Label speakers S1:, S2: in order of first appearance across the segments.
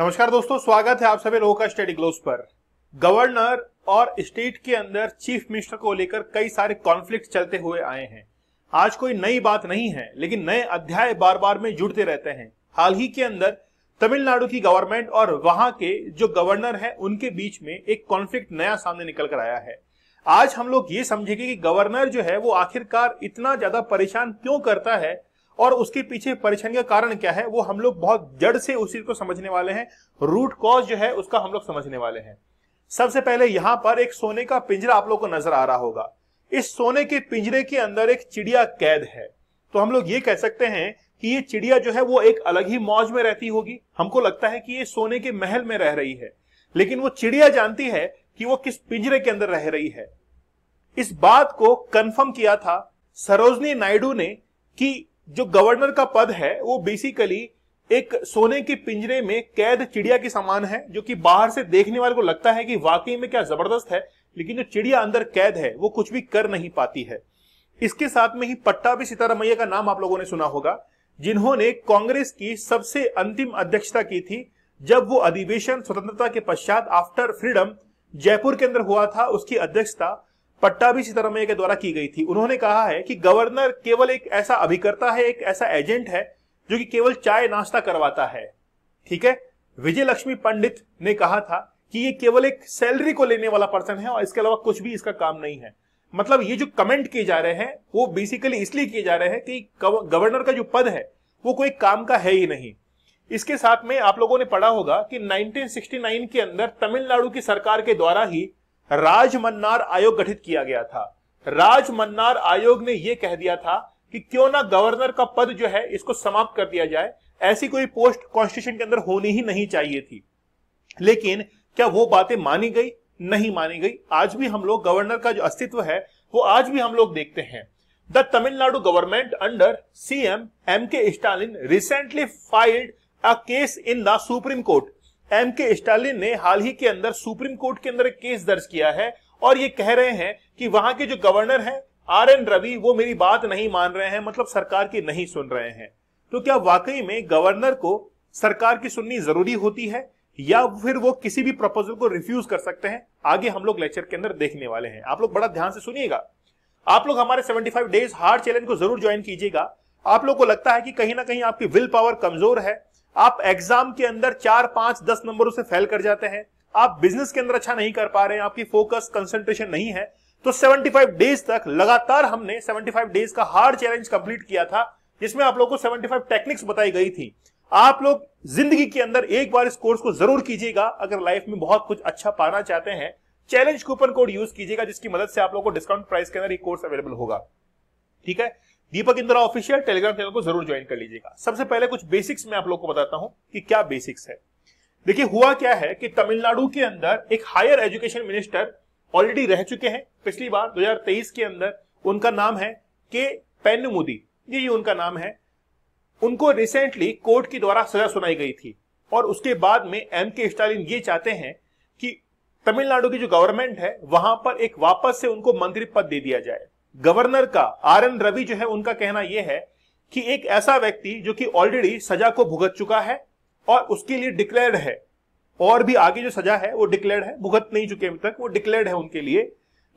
S1: नमस्कार दोस्तों स्वागत है आप सभी लोगों का स्टडी ग्लोस पर गवर्नर और स्टेट के अंदर चीफ मिनिस्टर को लेकर कई सारे कॉन्फ्लिक्ट चलते हुए आए हैं आज कोई नई बात नहीं है लेकिन नए अध्याय बार बार में जुड़ते रहते हैं हाल ही के अंदर तमिलनाडु की गवर्नमेंट और वहां के जो गवर्नर है उनके बीच में एक कॉन्फ्लिक्ट नया सामने निकल कर आया है आज हम लोग ये समझेंगे कि गवर्नर जो है वो आखिरकार इतना ज्यादा परेशान क्यों करता है और उसके पीछे परेशानी का कारण क्या है वो हम लोग बहुत जड़ से उस चीज को समझने वाले हैं रूट कॉज जो है उसका हम लोग समझने वाले हैं सबसे पहले यहां पर एक सोने का पिंजरा आप लोग को नजर आ रहा होगा इस सोने के पिंजरे के अंदर एक चिड़िया कैद है तो हम लोग ये कह सकते हैं कि ये चिड़िया जो है वो एक अलग ही मौज में रहती होगी हमको लगता है कि ये सोने के महल में रह रही है लेकिन वो चिड़िया जानती है कि वो किस पिंजरे के अंदर रह रही है इस बात को कंफर्म किया था सरोजनी नायडू ने कि जो गवर्नर का पद है वो बेसिकली एक सोने के पिंजरे में कैद चिड़िया के समान है जो कि बाहर से देखने वाले को लगता है कि वाकई में क्या जबरदस्त है लेकिन जो चिड़िया अंदर कैद है वो कुछ भी कर नहीं पाती है इसके साथ में ही पट्टा भी सीतारामैया का नाम आप लोगों ने सुना होगा जिन्होंने कांग्रेस की सबसे अंतिम अध्यक्षता की थी जब वो अधिवेशन स्वतंत्रता के पश्चात आफ्टर फ्रीडम जयपुर के अंदर हुआ था उसकी अध्यक्षता पट्टाभी सीतारमैया के द्वारा की गई थी उन्होंने कहा है कि गवर्नर केवल एक ऐसा अभिकर्ता है एक ऐसा एजेंट है जो कि केवल चाय नाश्ता करवाता है ठीक है विजय लक्ष्मी पंडित ने कहा था कि ये केवल एक सैलरी को लेने वाला पर्सन है और इसके अलावा कुछ भी इसका काम नहीं है मतलब ये जो कमेंट किए जा रहे हैं वो बेसिकली इसलिए किए जा रहे हैं कि गवर्नर का जो पद है वो कोई काम का है ही नहीं इसके साथ में आप लोगों ने पढ़ा होगा कि 1969 के अंदर तमिलनाडु की सरकार के द्वारा ही राजमन्नार आयोग गठित किया गया था राजमन्नार आयोग ने यह कह दिया था कि क्यों ना गवर्नर का पद जो है इसको समाप्त कर दिया जाए ऐसी कोई पोस्ट कॉन्स्टिट्यूशन के अंदर होनी ही नहीं चाहिए थी लेकिन क्या वो बातें मानी गई नहीं मानी गई आज भी हम लोग गवर्नर का जो अस्तित्व है वो आज भी हम लोग देखते हैं the Tamil Nadu government under CM M K Stalin recently filed a case in the Supreme Court M K Stalin ने हाल ही के अंदर सुप्रीम कोर्ट के अंदर एक केस दर्ज किया है और ये कह रहे हैं कि वहां के जो गवर्नर हैं आर एन रवि वो मेरी बात नहीं मान रहे हैं मतलब सरकार की नहीं सुन रहे हैं तो क्या वाकई में गवर्नर को सरकार की सुननी जरूरी होती है या फिर वो किसी भी प्रपोजल को रिफ्यूज कर सकते हैं आगे हम लोग लेक्चर के अंदर देखने वाले हैं आप लोग बड़ा ध्यान से सुनिएगा आप लोग हमारे 75 डेज हार्ड चैलेंज को जरूर ज्वाइन कीजिएगा आप लोग को लगता है कि कहीं ना कहीं आपकी विल पावर कमजोर है आप एग्जाम के अंदर चार पांच दस नंबरों से फेल कर जाते हैं आप बिजनेस के अंदर अच्छा नहीं कर पा रहे हैं आपकी फोकस कंसंट्रेशन नहीं है तो 75 डेज तक लगातार हमने 75 डेज का हार्ड चैलेंज कंप्लीट किया था जिसमें आप लोगों को 75 टेक्निक्स बताई गई थी आप लोग जिंदगी के अंदर एक बार इस कोर्स को जरूर कीजिएगा अगर लाइफ में बहुत कुछ अच्छा पाना चाहते हैं चैलेंज कूपन कोड यूज कीजिएगा जिसकी मदद से आप लोगों को डिस्काउंट प्राइस के अंदर ये कोर्स अवेलेबल होगा ठीक है Deepak Indira official Telegram channel को जरूर ज्वाइन कर लीजिएगा सबसे पहले कुछ बेसिक्स मैं आप लोग को बताता हूं कि क्या बेसिक्स है देखिए हुआ क्या है कि तमिलनाडु के अंदर एक हायर एजुकेशन मिनिस्टर ऑलरेडी रह चुके हैं पिछली बार 2023 के अंदर उनका नाम है के पेन मोदी ये उनका नाम है उनको रिसेंटली कोर्ट के द्वारा सजा सुनाई गई थी और उसके बाद में एम के स्टालिन ये चाहते हैं कि तमिलनाडु की जो गवर्नमेंट है वहां पर एक वापस से उनको मंत्री पद दे दिया जाए गवर्नर का आर एन रवि जो है उनका कहना यह है कि एक ऐसा व्यक्ति जो कि ऑलरेडी सजा को भुगत चुका है और उसके लिए डिक्लेयर्ड है और भी आगे जो सजा है वो डिक्लेयर्ड है भुगत नहीं चुके अभी तक वो डिक्लेयर्ड है उनके लिए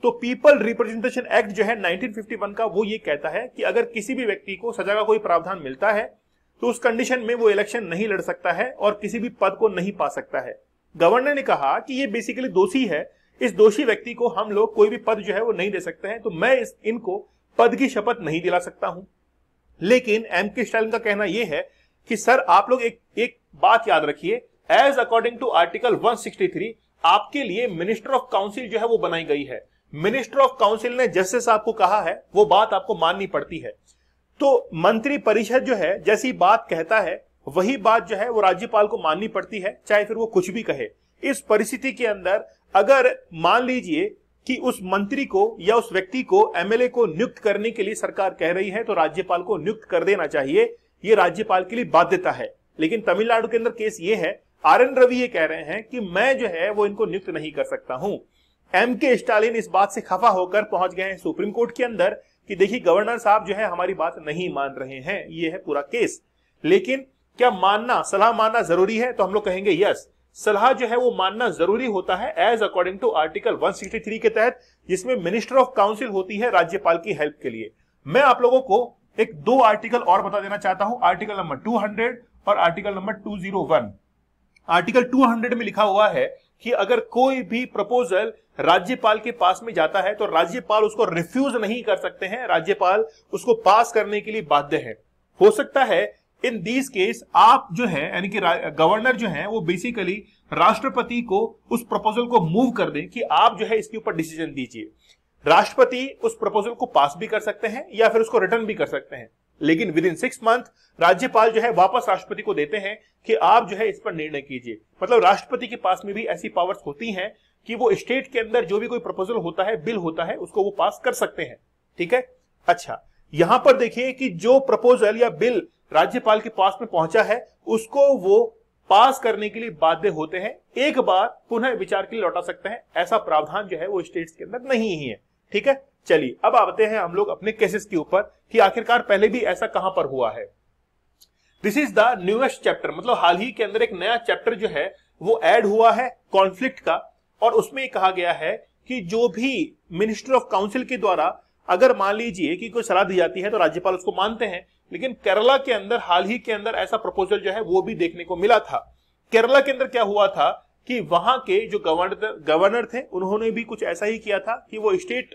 S1: तो पीपल रिप्रेजेंटेशन एक्ट जो है 1951 का वो ये कहता है कि अगर किसी भी व्यक्ति को सजा का कोई प्रावधान मिलता है तो उस कंडीशन में वो इलेक्शन नहीं लड़ सकता है और किसी भी पद को नहीं पा सकता है गवर्नर ने कहा कि ये बेसिकली दोषी है इस दोषी व्यक्ति को हम लोग कोई भी पद जो है वो नहीं दे सकते हैं तो मैं इस इनको पद की शपथ नहीं दिला सकता हूं लेकिन एम के स्टालिन का कहना यह है कि सर आप लोग एक एक बात याद रखिए एज अकॉर्डिंग टू आर्टिकल 163 आपके लिए मिनिस्टर ऑफ काउंसिल जो है वो बनाई गई है मिनिस्टर ऑफ काउंसिल ने जैसे साहब को कहा है वो बात आपको माननी पड़ती है तो मंत्री परिषद जो है जैसी बात कहता है वही बात जो है वो राज्यपाल को माननी पड़ती है चाहे फिर वो कुछ भी कहे इस परिस्थिति के अंदर अगर मान लीजिए कि उस मंत्री को या उस व्यक्ति को एमएलए को नियुक्त करने के लिए सरकार कह रही है तो राज्यपाल को नियुक्त कर देना चाहिए ये राज्यपाल के लिए बाध्यता है लेकिन तमिलनाडु के अंदर केस ये है आर एन रवि ये कह रहे हैं कि मैं जो है वो इनको नियुक्त नहीं कर सकता हूं एम के स्टालिन इस बात से खफा होकर पहुंच गए हैं सुप्रीम कोर्ट के अंदर कि देखिए गवर्नर साहब जो है हमारी बात नहीं मान रहे हैं ये है पूरा केस लेकिन क्या मानना सलाह मानना जरूरी है तो हम लोग कहेंगे यस सलाह जो है वो मानना जरूरी होता है एज अकॉर्डिंग टू आर्टिकल 163 के तहत जिसमें मिनिस्टर ऑफ काउंसिल होती है राज्यपाल की हेल्प के लिए मैं आप लोगों को एक दो आर्टिकल और बता देना चाहता हूं आर्टिकल नंबर 200 और आर्टिकल नंबर 201 आर्टिकल 200 में लिखा हुआ है कि अगर कोई भी प्रपोजल राज्यपाल के पास में जाता है तो राज्यपाल उसको रिफ्यूज नहीं कर सकते हैं राज्यपाल उसको पास करने के लिए बाध्य है हो सकता है इन दिस केस आप जो है यानी कि गवर्नर जो है वो बेसिकली राष्ट्रपति को उस प्रपोजल को मूव कर दें कि आप जो है इसके ऊपर डिसीजन दीजिए राष्ट्रपति उस प्रपोजल को पास भी कर सकते हैं या फिर उसको रिटर्न भी कर सकते हैं लेकिन विद इन सिक्स मंथ राज्यपाल जो है वापस राष्ट्रपति को देते हैं कि आप जो है इस पर निर्णय कीजिए मतलब राष्ट्रपति के पास में भी ऐसी पावर्स होती हैं कि वो स्टेट के अंदर जो भी कोई प्रपोजल होता है बिल होता है उसको वो पास कर सकते हैं ठीक है अच्छा यहां पर देखिए कि जो प्रपोजल या बिल राज्यपाल के पास में पहुंचा है उसको वो पास करने के लिए बाध्य होते हैं एक बार पुनः विचार के लिए लौटा सकते हैं ऐसा प्रावधान जो है वो स्टेट्स के अंदर नहीं ही है ठीक है चलिए अब आते हैं हम लोग अपने केसेस के ऊपर कि आखिरकार पहले भी ऐसा कहां पर हुआ है this is the newest chapter मतलब हाल ही के अंदर एक नया चैप्टर जो है वो एड हुआ है कॉन्फ्लिक्ट का और उसमें कहा गया है कि जो भी मिनिस्टर ऑफ काउंसिल के द्वारा अगर मान लीजिए कि कोई सलाह दी जाती है तो राज्यपाल उसको मानते हैं लेकिन केरला के अंदर हाल ही के अंदर ऐसा प्रपोजल जो है वो भी देखने को मिला था केरला के अंदर क्या हुआ था कि वहां के जो गवर्नर गवर्नर थे उन्होंने भी कुछ ऐसा ही किया था कि वो स्टेट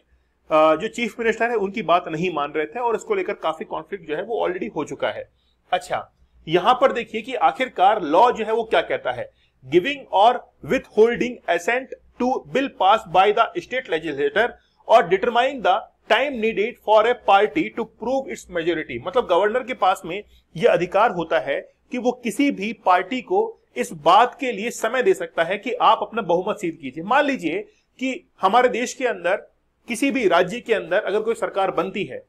S1: जो चीफ मिनिस्टर है उनकी बात नहीं मान रहे थे और इसको लेकर काफी कॉन्फ्लिक्ट जो है वो ऑलरेडी हो चुका है अच्छा यहां पर देखिए कि आखिरकार लॉ जो है वो क्या कहता है गिविंग और with holding assent to bill pass by the state legislator और determine the time needed for a party to prove its majority मतलब गवर्नर के पास में यह अधिकार होता है कि वो किसी भी पार्टी को इस बात के लिए समय दे सकता है कि आप अपना बहुमत सिद्ध कीजिए मान लीजिए कि हमारे देश के अंदर किसी भी राज्य के अंदर अगर कोई सरकार बनती है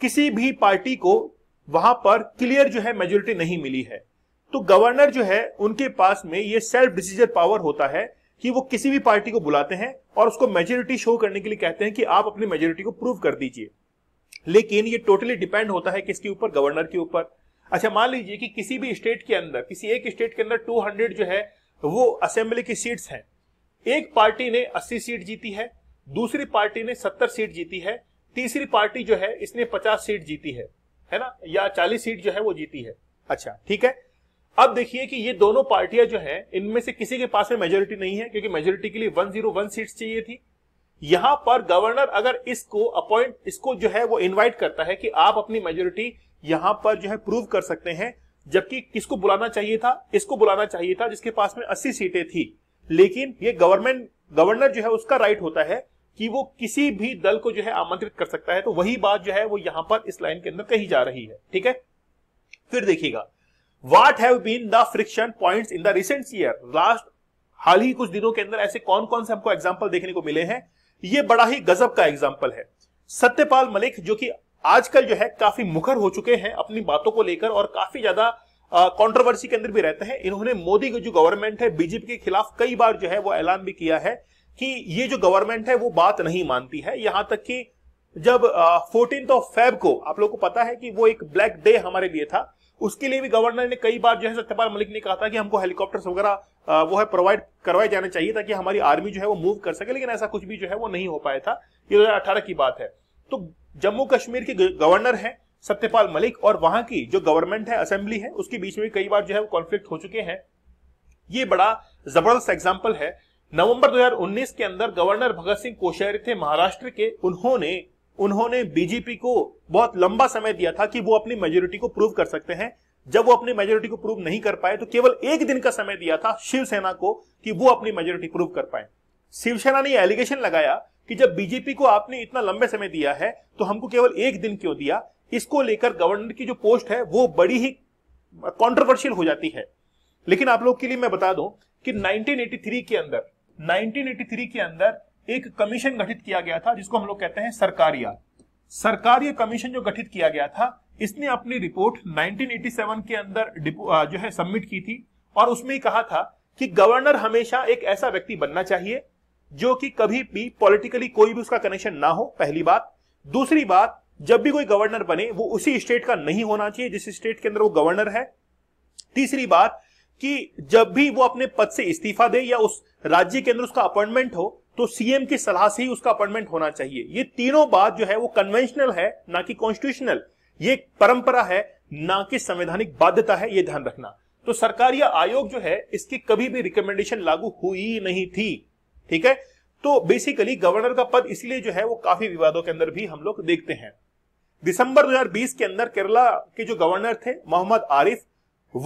S1: किसी भी पार्टी को वहां पर क्लियर जो है मेजोरिटी नहीं मिली है तो गवर्नर जो है उनके पास में ये सेल्फ डिसीजन पावर होता है कि वो किसी भी पार्टी को बुलाते हैं और उसको मेजोरिटी शो करने के लिए कहते हैं कि आप अपनी मेजोरिटी को प्रूव कर दीजिए लेकिन ये टोटली डिपेंड होता है किसके ऊपर गवर्नर के ऊपर अच्छा मान लीजिए कि किसी भी स्टेट के अंदर किसी एक स्टेट के अंदर 200 जो है वो असेंबली की सीट्स हैं एक पार्टी ने 80 सीट जीती है दूसरी पार्टी ने 70 सीट जीती है तीसरी पार्टी जो है इसने 50 सीट जीती है है ना या 40 सीट जो है वो जीती है अच्छा ठीक है अब देखिए कि ये दोनों पार्टियां जो है इनमें से किसी के पास में मेजोरिटी नहीं है क्योंकि मेजोरिटी के लिए 101 सीट्स चाहिए थी यहां पर गवर्नर अगर इसको अपॉइंट इसको जो है वो इनवाइट करता है कि आप अपनी मेजोरिटी यहां पर जो है प्रूव कर सकते हैं जबकि किसको बुलाना चाहिए था इसको बुलाना चाहिए था जिसके पास में अस्सी सीटें थी लेकिन ये गवर्नमेंट गवर्नर जो है उसका राइट होता है कि वो किसी भी दल को जो है आमंत्रित कर सकता है तो वही बात जो है वो यहां पर इस लाइन के अंदर कही जा रही है ठीक है फिर देखिएगा what have been the friction point in the recent year last हाल ही कुछ दिनों के अंदर ऐसे कौन कौन से हमको एग्जाम्पल देखने को मिले हैं ये बड़ा ही गजब का एग्जाम्पल है सत्यपाल मलिक जो कि आजकल जो है काफी मुखर हो चुके हैं अपनी बातों को लेकर और काफी ज्यादा कंट्रोवर्सी के अंदर भी रहते हैं इन्होंने मोदी की जो गवर्नमेंट है बीजेपी के खिलाफ कई बार जो है वो ऐलान भी किया है कि ये जो गवर्नमेंट है वो बात नहीं मानती है यहां तक कि जब फोर्टीन ऑफ फेब को आप लोग को पता है कि वो एक ब्लैक डे हमारे लिए था उसके लिए भी गवर्नर ने कई बार जो है सत्यपाल मलिक ने कहा था कि हमको हेलीकॉप्टर वगैरह वो है प्रोवाइड करवाए जाने चाहिए ताकि हमारी आर्मी जो है वो मूव कर सके लेकिन ऐसा कुछ भी जो है वो नहीं हो पाया था ये दो की बात है तो जम्मू कश्मीर के गवर्नर है सत्यपाल मलिक और वहां की जो गवर्नमेंट है असेंबली है उसके बीच में कई बार जो है वो कॉन्फ्लिक्ट हो चुके हैं ये बड़ा जबरदस्त एग्जाम्पल है नवंबर 2019 के अंदर गवर्नर भगत सिंह कोश्यारी थे महाराष्ट्र के उन्होंने उन्होंने बीजेपी को बहुत लंबा समय दिया था कि वो अपनी मेजोरिटी को प्रूव कर सकते हैं जब वो अपनी मेजोरिटी को प्रूव नहीं कर पाए तो केवल एक दिन का समय दिया था शिवसेना को कि वो अपनी मेजोरिटी प्रूव कर पाए शिवसेना ने एलिगेशन लगाया कि जब बीजेपी को आपने इतना लंबे समय दिया है तो हमको केवल एक दिन क्यों दिया इसको लेकर गवर्नर की जो पोस्ट है वो बड़ी ही कॉन्ट्रोवर्शियल हो जाती है लेकिन आप लोग के लिए मैं बता दूं कि 1983 के अंदर 1983 के अंदर एक कमीशन गठित किया गया था जिसको हम लोग कहते हैं सरकारिया सरकारी कमीशन जो गठित किया गया था इसने अपनी रिपोर्ट 1987 के अंदर जो है सबमिट की थी और उसमें ही कहा था कि गवर्नर हमेशा एक ऐसा व्यक्ति बनना चाहिए जो कि कभी भी पॉलिटिकली कोई भी उसका कनेक्शन ना हो पहली बात दूसरी बात जब भी कोई गवर्नर बने वो उसी स्टेट का नहीं होना चाहिए जिस स्टेट के अंदर वो गवर्नर है तीसरी बात कि जब भी वो अपने पद से इस्तीफा दे या उस राज्य के अंदर उसका अपॉइंटमेंट हो तो सीएम की सलाह से ही उसका अपॉइंटमेंट होना चाहिए ये तीनों बात जो है वो कन्वेंशनल है ना कि कॉन्स्टिट्यूशनल ये परंपरा है ना कि संवैधानिक बाध्यता है ये ध्यान रखना तो सरकार या आयोग जो है इसकी कभी भी रिकमेंडेशन लागू हुई नहीं थी ठीक है तो बेसिकली गवर्नर का पद इसलिए जो है वो काफी विवादों के अंदर भी हम लोग देखते हैं दिसंबर 2020 के अंदर केरला के जो गवर्नर थे मोहम्मद आरिफ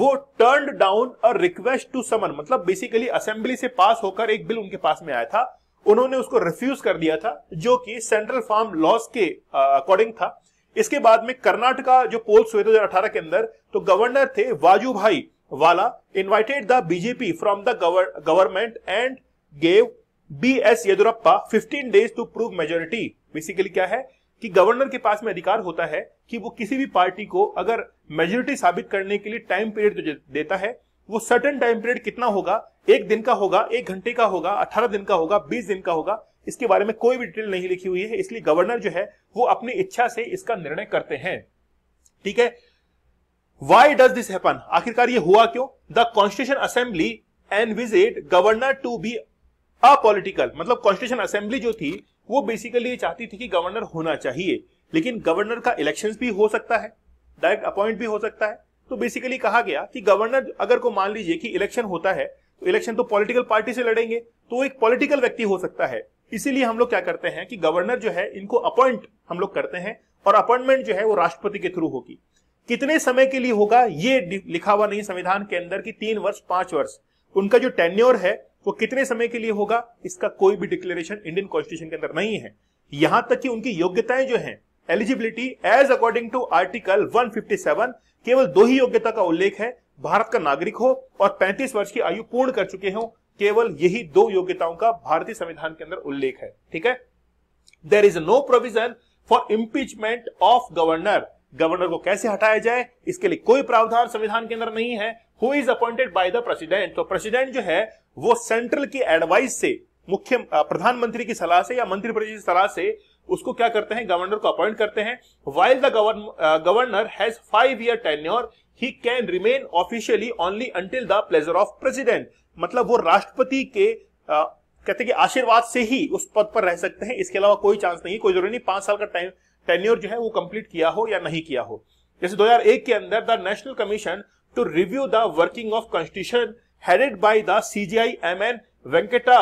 S1: वो turn down a request to summon मतलब बेसिकली असेंबली से पास होकर एक बिल उनके पास में आया था उन्होंने उसको रिफ्यूज कर दिया था जो कि सेंट्रल फार्म लॉस के अकॉर्डिंग था इसके बाद में कर्नाटका जो पोल्स हुए थे दो के अंदर तो गवर्नर थे Vajubhai Vala invited the BJP from the government and gave B S Yeddyurappa fifteen days to prove majority basically क्या है कि गवर्नर के पास में अधिकार होता है कि वो किसी भी पार्टी को अगर मेजोरिटी साबित करने के लिए टाइम पीरियड तो देता है वो सर्टन टाइम पीरियड कितना होगा एक दिन का होगा एक घंटे का होगा अठारह दिन का होगा बीस दिन का होगा इसके बारे में कोई भी डिटेल नहीं लिखी हुई है इसलिए गवर्नर जो है वो अपनी इच्छा से इसका निर्णय करते हैं ठीक है वाई डज दिस हैपन आखिरकार ये हुआ क्यों the constitution assembly and visit governor to be apolitical मतलब कॉन्स्टिट्यूशन असेंबली जो थी वो बेसिकली ये चाहती थी कि गवर्नर होना चाहिए लेकिन गवर्नर का इलेक्शन भी हो सकता है डायरेक्ट अपॉइंट भी हो सकता है तो बेसिकली कहा गया कि गवर्नर अगर को मान लीजिए कि इलेक्शन होता है तो इलेक्शन तो पॉलिटिकल पार्टी से लड़ेंगे तो एक पॉलिटिकल व्यक्ति हो सकता है इसीलिए हम लोग क्या करते हैं कि गवर्नर जो है इनको अपॉइंट हम लोग करते हैं और अपॉइंटमेंट जो है वो राष्ट्रपति के थ्रू होगी कितने समय के लिए होगा ये लिखा हुआ नहीं संविधान के अंदर की तीन वर्ष पांच वर्ष उनका जो टेन्योर है वो कितने समय के लिए होगा इसका कोई भी डिक्लेरेशन इंडियन कॉन्स्टिट्यूशन के अंदर नहीं है यहां तक कि उनकी योग्यताएं जो है eligibility age according to article 157 केवल दो ही योग्यता का उल्लेख है भारत का नागरिक हो और 35 वर्ष की आयु पूर्ण कर चुके हो केवल यही दो योग्यताओं का भारतीय संविधान के अंदर उल्लेख है ठीक है there is no provision for impeachment of governor governor को कैसे हटाया जाए इसके लिए कोई प्रावधान संविधान के अंदर नहीं है who is appointed by the president तो प्रेसिडेंट जो है वो सेंट्रल की एडवाइस से मुख्य प्रधानमंत्री की सलाह से या मंत्रिपरिषद की सलाह से उसको क्या करते हैं गवर्नर को अपॉइंट करते हैं while the governor has five year tenure he can remain officially only until the pleasure of president मतलब वो राष्ट्रपति के आ, uh, कहते कि आशीर्वाद से ही उस पद पर रह सकते हैं इसके अलावा कोई चांस नहीं कोई जरूरी नहीं पांच साल का टाइम टेन्योर जो है वो कंप्लीट किया हो या नहीं किया हो जैसे 2001 के अंदर the national commission to review the working of constitution headed by the CJI M N Venkata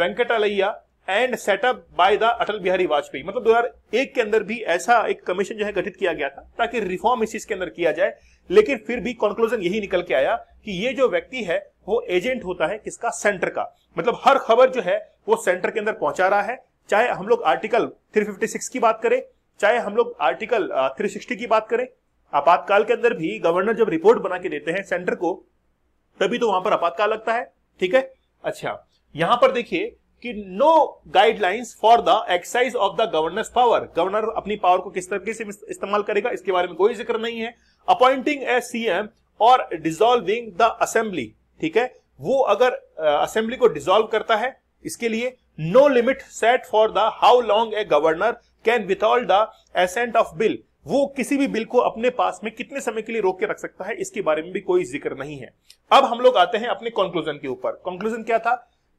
S1: Venkatachaliah and set up by the Atal Bihari Vajpayee मतलब 2001 के अंदर भी ऐसा एक कमीशन जो है गठित किया गया था ताकि रिफॉर्म इस चीज के अंदर किया जाए लेकिन फिर भी कंक्लूजन यही निकल के आया कि ये जो व्यक्ति है वो एजेंट होता है किसका सेंटर का मतलब हर खबर जो है वो सेंटर के अंदर पहुंचा रहा है चाहे हम लोग आर्टिकल 356 की बात करें चाहे हम लोग आर्टिकल 360 की बात करें आपातकाल के अंदर भी गवर्नर जब रिपोर्ट बना के देते हैं सेंटर को तभी तो वहां पर आपातकाल लगता है ठीक है अच्छा यहां पर देखिए कि no guidelines for the exercise of the governor power governor अपनी पावर को किस तरीके से इस्तेमाल करेगा इसके बारे में कोई जिक्र नहीं है अपॉइंटिंग ए सीएम और डिजोल्विंग द असेंबली ठीक है वो अगर असेंबली uh, को डिजोल्व करता है इसके लिए no limit set for the how long a governor can withhold the assent of bill वो किसी भी बिल को अपने पास में कितने समय के लिए रोक के रख सकता है इसके बारे में भी कोई जिक्र नहीं है अब हम लोग आते हैं अपने कॉन्क्लूजन के ऊपर कॉन्क्लूजन क्या था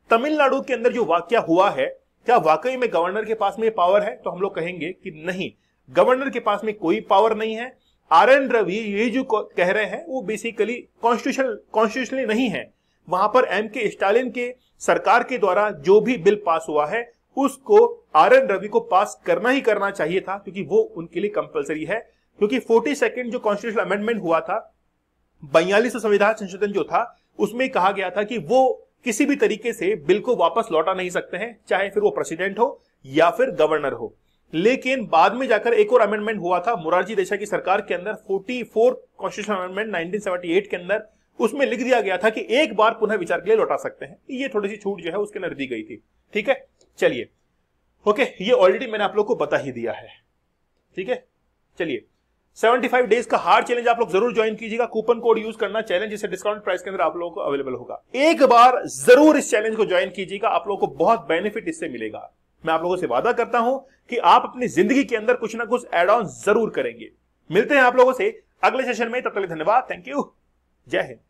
S1: तमिलनाडु के अंदर जो वाक्य हुआ है क्या वाकई में गवर्नर के पास में पावर है तो हम लोग कहेंगे कि नहीं गवर्नर के पास में कोई पावर नहीं है आर एन रवि ये जो कह रहे हैं वो बेसिकली कॉन्स्टिट्यूशन कॉन्स्टिट्यूशनली नहीं है वहां पर एम के स्टालिन के सरकार के द्वारा जो भी बिल पास हुआ है उसको आर एन रवि को पास करना ही करना चाहिए था क्योंकि वो उनके लिए कंपलसरी है क्योंकि फोर्टी सेकेंड जो कॉन्स्टिट्यूशन अमेंडमेंट हुआ था बयालीस संविधान संशोधन जो था उसमें कहा गया था कि वो किसी भी तरीके से बिल को वापस लौटा नहीं सकते हैं चाहे फिर वो प्रेसिडेंट हो या फिर गवर्नर हो लेकिन बाद में जाकर एक और अमेंडमेंट हुआ था मुरारजी देशा की सरकार के अंदर 44 कॉन्स्टिट्यूशन अमेंडमेंट 1978 के अंदर उसमें लिख दिया गया था कि एक बार पुनः विचार के लिए लौटा सकते हैं ये थोड़ी सी छूट जो है उसके अंदर दी गई थी ठीक है चलिए ओके ये ऑलरेडी मैंने आप लोग को बता ही दिया है ठीक है चलिए 75 डेज का हार्ड चैलेंज आप लोग जरूर ज्वाइन कीजिएगा कूपन कोड यूज करना चैलेंज जिसे डिस्काउंट प्राइस के अंदर आप लोगों को अवेलेबल होगा एक बार जरूर इस चैलेंज को ज्वाइन कीजिएगा आप लोगों को बहुत बेनिफिट इससे मिलेगा मैं आप लोगों से वादा करता हूं कि आप अपनी जिंदगी के अंदर कुछ ना कुछ एड ऑन जरूर करेंगे मिलते हैं आप लोगों से अगले सेशन में तब तक धन्यवाद थैंक यू जय हिंद